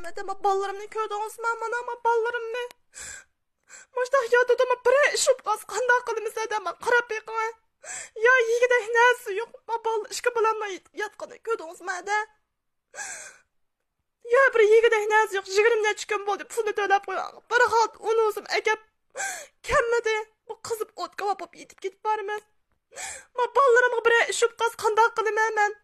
Evet ama ballarım ne köyde olsun bana ama ballarım ne? Başta hayatı da bire işip kaskanda kılımıza da ama karap yıkma. Ya yigide ne yok ma bal işki bilanma yatkını köyde olsun da. Ya bir yigide ne yok jigirim ne çıkın bol deyip sunu dölep koyan. Bir halt onu uzun ekip kemmedi. Bu kızıp ot kavapıp yitip gitip varmaz. Ma ballarımı bire işip kaskanda kılım hemen.